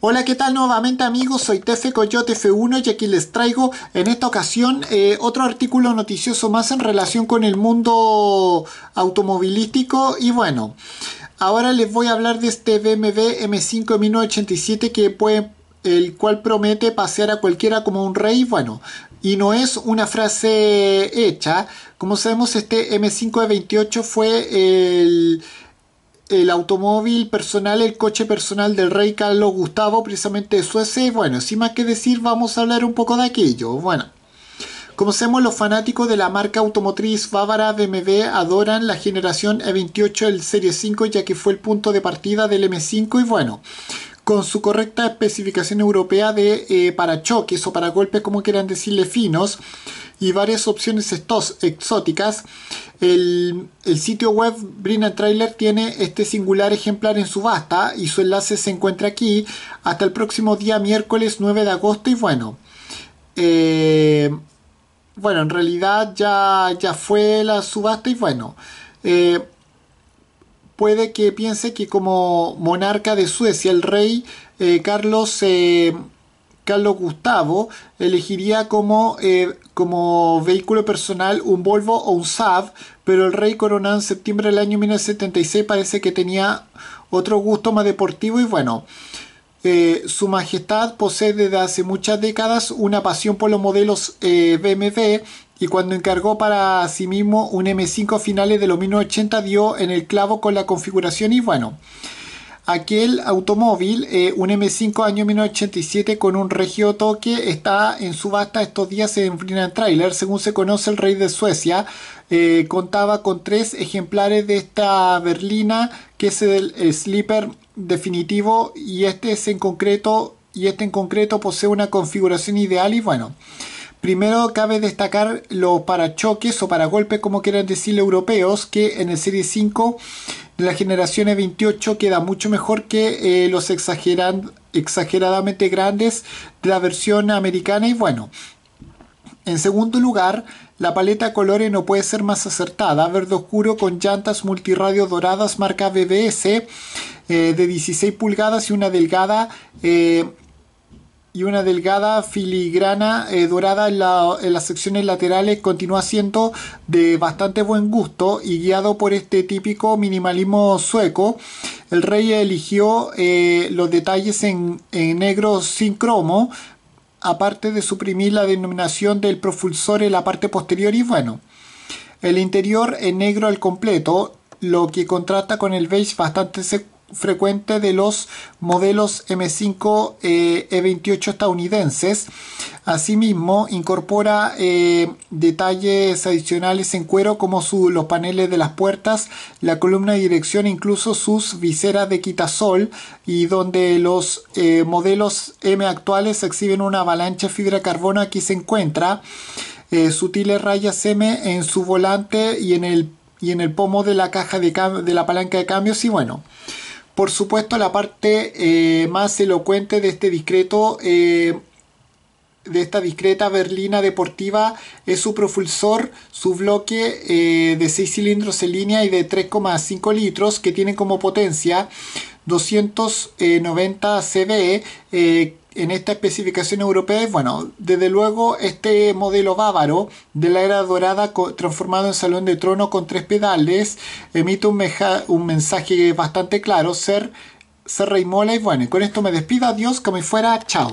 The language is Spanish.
Hola, ¿qué tal nuevamente amigos? Soy Tefe Coyote F1 y aquí les traigo en esta ocasión eh, otro artículo noticioso más en relación con el mundo automovilístico y bueno, ahora les voy a hablar de este BMW M5 1987 que el cual promete pasear a cualquiera como un rey, bueno, y no es una frase hecha. Como sabemos, este M5 de 28 fue el el automóvil personal, el coche personal del rey Carlos Gustavo, precisamente de Suecia. Eh, bueno, sin más que decir, vamos a hablar un poco de aquello. Bueno, como sabemos, los fanáticos de la marca automotriz bávara BMW adoran la generación E28 del Serie 5, ya que fue el punto de partida del M5. Y bueno, con su correcta especificación europea de eh, parachoques o para golpes, como quieran decirle, finos y varias opciones estos exóticas, el, sitio web Brina Trailer tiene este singular ejemplar en subasta y su enlace se encuentra aquí hasta el próximo día miércoles 9 de agosto y bueno. Eh, bueno, en realidad ya, ya fue la subasta y bueno. Eh, puede que piense que como monarca de Suecia el rey eh, Carlos Carlos Gustavo elegiría como, eh, como vehículo personal un Volvo o un Saab, pero el rey coronado en septiembre del año 1976 parece que tenía otro gusto más deportivo y bueno. Eh, su Majestad posee desde hace muchas décadas una pasión por los modelos eh, BMW y cuando encargó para sí mismo un M5 a finales de los 1980 dio en el clavo con la configuración y bueno. Aquel automóvil, eh, un M5 año 1987 con un regio toque, está en subasta estos días en tráiler Trailer. Según se conoce, el rey de Suecia eh, contaba con tres ejemplares de esta berlina, que es el, eh, Slipper sleeper definitivo y este es en concreto y este en concreto posee una configuración ideal y bueno Primero cabe destacar los parachoques o paragolpes, como quieran decir, europeos, que en el Serie 5 la generación e 28 queda mucho mejor que eh, los exageran, exageradamente grandes de la versión americana y bueno. En segundo lugar, la paleta colores no puede ser más acertada. Verde oscuro con llantas multiradio doradas marca BBS eh, de 16 pulgadas y una delgada eh, y una delgada filigrana eh, dorada en, las secciones laterales continúa siendo de bastante buen gusto y guiado por este típico minimalismo sueco. El rey eligió eh, los detalles en, en, negro sin cromo, aparte de suprimir la denominación del propulsor en la parte posterior y bueno, el interior en negro al completo, lo que contrasta con el beige bastante seco frecuente de los modelos M5 E28 eh, e estadounidenses. Asimismo, incorpora eh, detalles adicionales en cuero como los paneles de las puertas, la columna de dirección, incluso sus viseras de quitasol y donde los eh, modelos M actuales exhiben una avalancha de fibra carbono aquí se encuentra. sutiles rayas M en su volante y en el y en el pomo de la caja de, de, la palanca de cambios y bueno por supuesto, la parte eh, más elocuente de este discreto, eh, de esta discreta berlina deportiva, es su propulsor, su bloque eh, de 6 cilindros en línea y de 3,5 litros, que tiene como potencia 290 CB, en esta especificación europea es, bueno, desde luego este modelo bávaro de la era dorada transformado en salón de trono con tres pedales emite un, mensaje bastante claro, ser, ser rey y bueno, y con esto me despido, adiós, como fuera, chao.